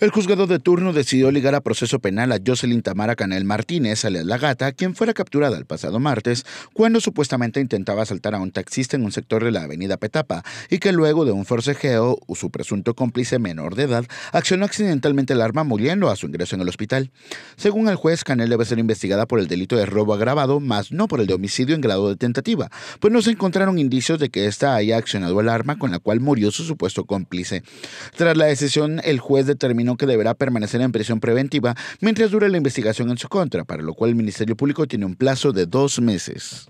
El juzgado de turno decidió ligar a proceso penal a Jocelyn Tamara Canel Martínez, alias La Gata, quien fuera capturada el pasado martes cuando supuestamente intentaba asaltar a un taxista en un sector de la avenida Petapa y que luego de un forcejeo, su presunto cómplice menor de edad, accionó accidentalmente el arma muriendo a su ingreso en el hospital. Según el juez, Canel debe ser investigada por el delito de robo agravado, más no por el de homicidio en grado de tentativa, pues no se encontraron indicios de que ésta haya accionado el arma con la cual murió su supuesto cómplice. Tras la decisión, el juez determinó que deberá permanecer en prisión preventiva mientras dure la investigación en su contra, para lo cual el Ministerio Público tiene un plazo de dos meses.